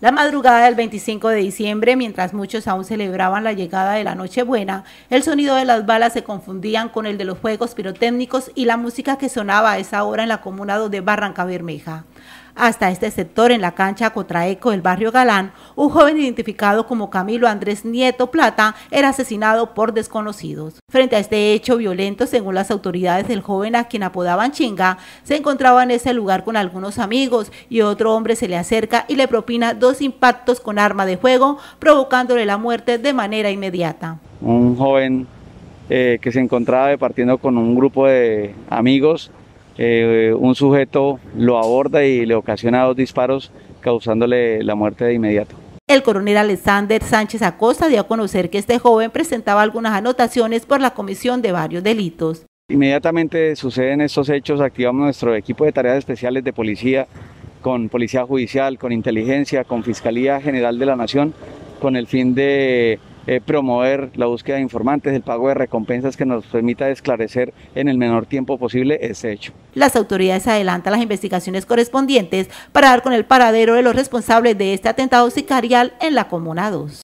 La madrugada del 25 de diciembre, mientras muchos aún celebraban la llegada de la Nochebuena, el sonido de las balas se confundían con el de los juegos pirotécnicos y la música que sonaba a esa hora en la comuna de Barranca Bermeja. Hasta este sector, en la cancha Cotraeco del barrio Galán, un joven identificado como Camilo Andrés Nieto Plata era asesinado por desconocidos. Frente a este hecho violento, según las autoridades, el joven a quien apodaban Chinga se encontraba en ese lugar con algunos amigos y otro hombre se le acerca y le propina dos impactos con arma de fuego, provocándole la muerte de manera inmediata. Un joven eh, que se encontraba departiendo con un grupo de amigos eh, un sujeto lo aborda y le ocasiona dos disparos causándole la muerte de inmediato. El coronel Alexander Sánchez Acosta dio a conocer que este joven presentaba algunas anotaciones por la comisión de varios delitos. Inmediatamente suceden estos hechos, activamos nuestro equipo de tareas especiales de policía, con policía judicial, con inteligencia, con Fiscalía General de la Nación, con el fin de eh, promover la búsqueda de informantes, el pago de recompensas que nos permita esclarecer en el menor tiempo posible ese hecho. Las autoridades adelantan las investigaciones correspondientes para dar con el paradero de los responsables de este atentado sicarial en la Comuna 2.